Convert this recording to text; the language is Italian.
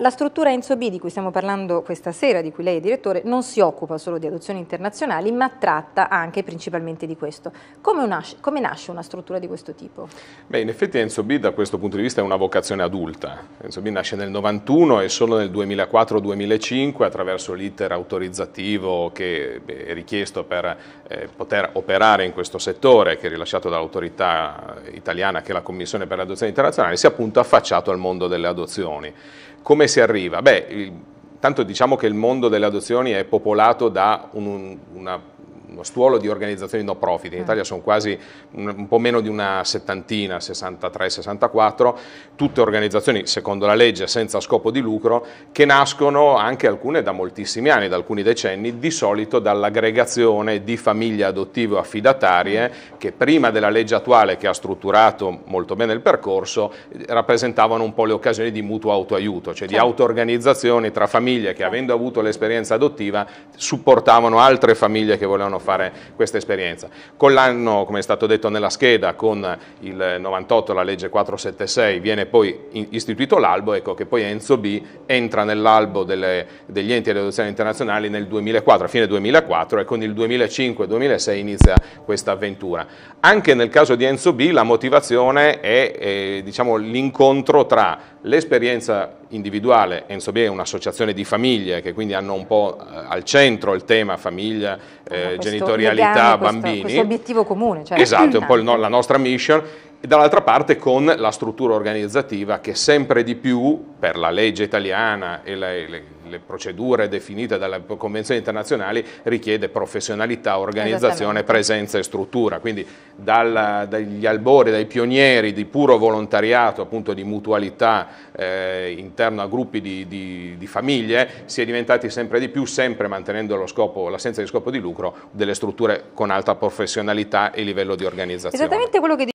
La struttura Enzo B di cui stiamo parlando questa sera, di cui lei è direttore, non si occupa solo di adozioni internazionali, ma tratta anche principalmente di questo. Come, nasce, come nasce una struttura di questo tipo? Beh, in effetti Enzo B da questo punto di vista è una vocazione adulta. Enzo B nasce nel 91 e solo nel 2004-2005, attraverso l'iter autorizzativo che è richiesto per eh, poter operare in questo settore, che è rilasciato dall'autorità italiana che è la Commissione per le adozioni internazionali, si è appunto affacciato al mondo delle adozioni. Come si arriva? Beh, il, tanto diciamo che il mondo delle adozioni è popolato da un, una uno stuolo di organizzazioni no profit, in mm. Italia sono quasi un, un po' meno di una settantina, 63-64, tutte organizzazioni secondo la legge senza scopo di lucro che nascono anche alcune da moltissimi anni, da alcuni decenni, di solito dall'aggregazione di famiglie adottive o affidatarie mm. che prima della legge attuale che ha strutturato molto bene il percorso rappresentavano un po' le occasioni di mutuo autoaiuto, cioè di auto-organizzazione tra famiglie che avendo avuto l'esperienza adottiva supportavano altre famiglie che volevano fare questa esperienza. Con l'anno, come è stato detto nella scheda, con il 98, la legge 476, viene poi istituito l'albo, ecco che poi Enzo B entra nell'albo delle, degli enti di adozione internazionali nel 2004, a fine 2004 e con il 2005-2006 inizia questa avventura. Anche nel caso di Enzo B la motivazione è eh, diciamo, l'incontro tra L'esperienza individuale, Enzo B è un'associazione di famiglie che quindi hanno un po' eh, al centro il tema famiglia, ah, eh, questo genitorialità, legame, questo, bambini. Questo obiettivo comune. Cioè esatto, è un po' no, la nostra mission e dall'altra parte con la struttura organizzativa che sempre di più, per la legge italiana e le, le, le procedure definite dalle convenzioni internazionali, richiede professionalità, organizzazione, presenza e struttura. Quindi dal, dagli albori, dai pionieri di puro volontariato, appunto di mutualità eh, interno a gruppi di, di, di, famiglie, si è diventati sempre di più, sempre mantenendo l'assenza di scopo di lucro, delle strutture con alta professionalità e livello di organizzazione.